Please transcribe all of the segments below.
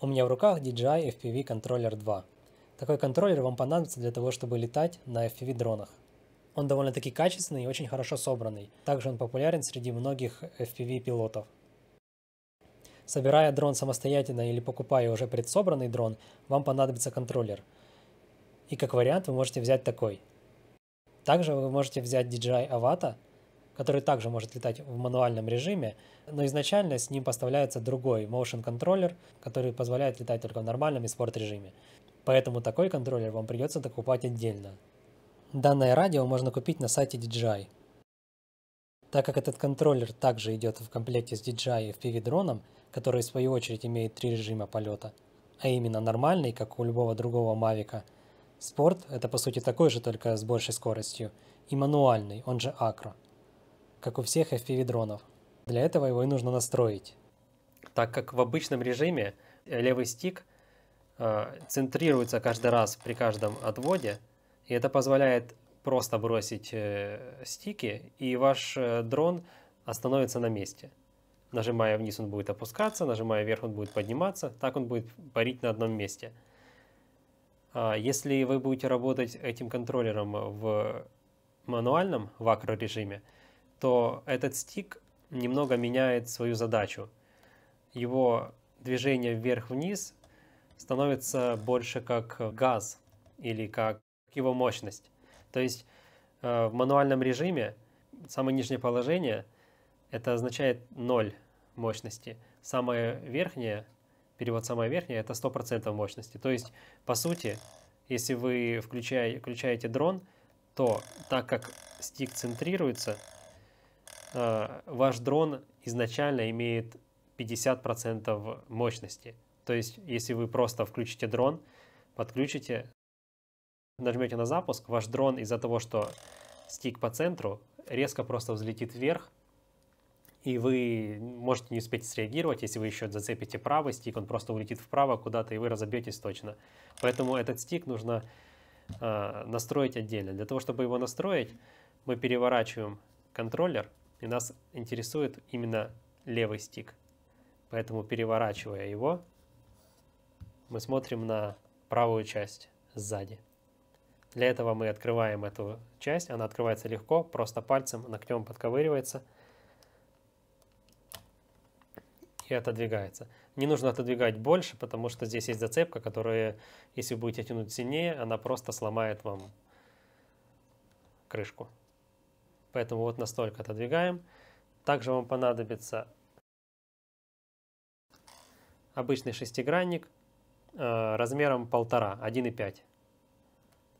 У меня в руках DJI FPV Controller 2. Такой контроллер вам понадобится для того, чтобы летать на FPV дронах. Он довольно-таки качественный и очень хорошо собранный. Также он популярен среди многих FPV пилотов. Собирая дрон самостоятельно или покупая уже предсобранный дрон, вам понадобится контроллер. И как вариант вы можете взять такой. Также вы можете взять DJI Avata который также может летать в мануальном режиме, но изначально с ним поставляется другой motion контроллер, который позволяет летать только в нормальном и спорт режиме. Поэтому такой контроллер вам придется докупать отдельно. Данное радио можно купить на сайте DJI. Так как этот контроллер также идет в комплекте с DJI и FPV дроном, который в свою очередь имеет три режима полета, а именно нормальный, как у любого другого Mavic, спорт – это по сути такой же, только с большей скоростью, и мануальный, он же акро – как у всех FPV дронов. Для этого его и нужно настроить. Так как в обычном режиме левый стик э, центрируется каждый раз при каждом отводе, и это позволяет просто бросить э, стики, и ваш э, дрон остановится на месте. Нажимая вниз он будет опускаться, нажимая вверх он будет подниматься, так он будет парить на одном месте. А если вы будете работать этим контроллером в мануальном, в акро режиме, что этот стик немного меняет свою задачу. Его движение вверх-вниз становится больше как газ или как его мощность. То есть э, в мануальном режиме самое нижнее положение это означает 0 мощности. Самое верхнее, перевод самое верхнее, это 100% мощности. То есть, по сути, если вы включаете, включаете дрон, то так как стик центрируется, Э, ваш дрон изначально имеет 50% мощности. То есть, если вы просто включите дрон, подключите, нажмете на запуск, ваш дрон из-за того, что стик по центру, резко просто взлетит вверх, и вы можете не успеть среагировать, если вы еще зацепите правый стик, он просто улетит вправо куда-то, и вы разобьетесь точно. Поэтому этот стик нужно э, настроить отдельно. Для того, чтобы его настроить, мы переворачиваем контроллер – и нас интересует именно левый стик. Поэтому переворачивая его, мы смотрим на правую часть сзади. Для этого мы открываем эту часть. Она открывается легко, просто пальцем ногтем подковыривается и отодвигается. Не нужно отодвигать больше, потому что здесь есть зацепка, которая, если будете тянуть сильнее, она просто сломает вам крышку. Поэтому вот настолько отодвигаем. Также вам понадобится обычный шестигранник э, размером 1,5, 1,5.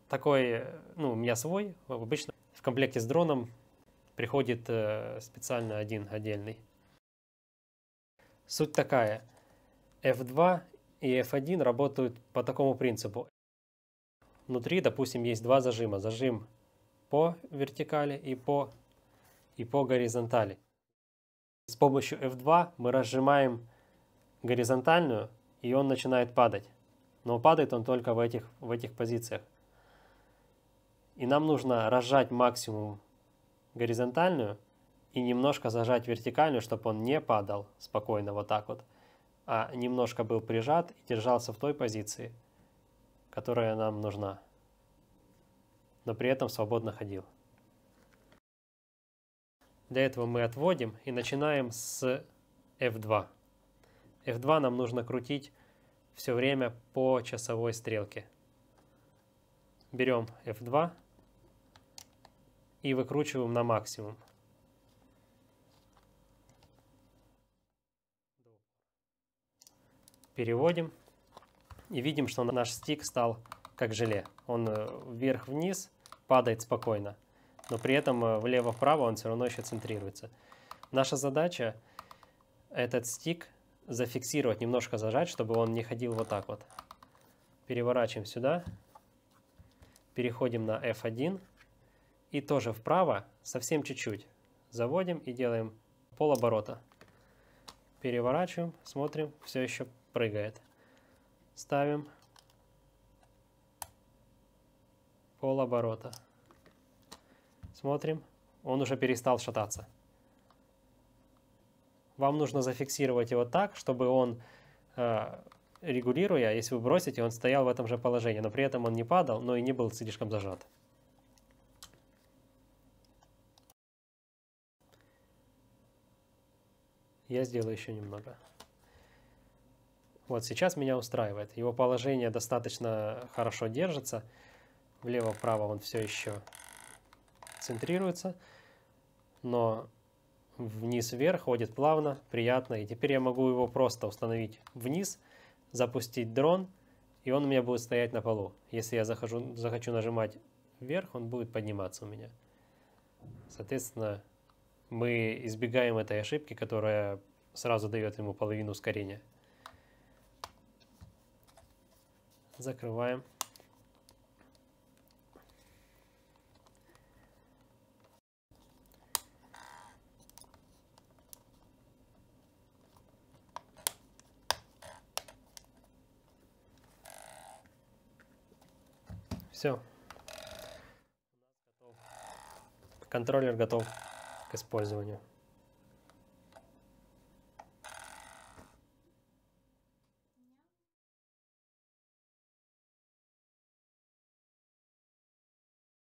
Такой, э, ну, у меня свой. Обычно в комплекте с дроном приходит э, специально один отдельный. Суть такая. F2 и F1 работают по такому принципу. Внутри, допустим, есть два зажима. Зажим по вертикали и по, и по горизонтали. С помощью F2 мы разжимаем горизонтальную, и он начинает падать. Но падает он только в этих, в этих позициях. И нам нужно разжать максимум горизонтальную и немножко зажать вертикальную, чтобы он не падал спокойно вот так вот, а немножко был прижат и держался в той позиции, которая нам нужна но при этом свободно ходил. Для этого мы отводим и начинаем с F2. F2 нам нужно крутить все время по часовой стрелке. Берем F2 и выкручиваем на максимум. Переводим и видим, что наш стик стал как желе. Он э, вверх-вниз падает спокойно, но при этом э, влево-вправо он все равно еще центрируется. Наша задача этот стик зафиксировать, немножко зажать, чтобы он не ходил вот так вот. Переворачиваем сюда, переходим на F1 и тоже вправо, совсем чуть-чуть. Заводим и делаем полоборота. Переворачиваем, смотрим, все еще прыгает. Ставим, пол Смотрим. Он уже перестал шататься. Вам нужно зафиксировать его так, чтобы он, э, регулируя, если вы бросите, он стоял в этом же положении, но при этом он не падал, но и не был слишком зажат. Я сделаю еще немного. Вот сейчас меня устраивает. Его положение достаточно хорошо держится. Влево-вправо он все еще центрируется, но вниз-вверх ходит плавно, приятно. И теперь я могу его просто установить вниз, запустить дрон, и он у меня будет стоять на полу. Если я захожу, захочу нажимать вверх, он будет подниматься у меня. Соответственно, мы избегаем этой ошибки, которая сразу дает ему половину ускорения. Закрываем. Все. Контроллер готов к использованию.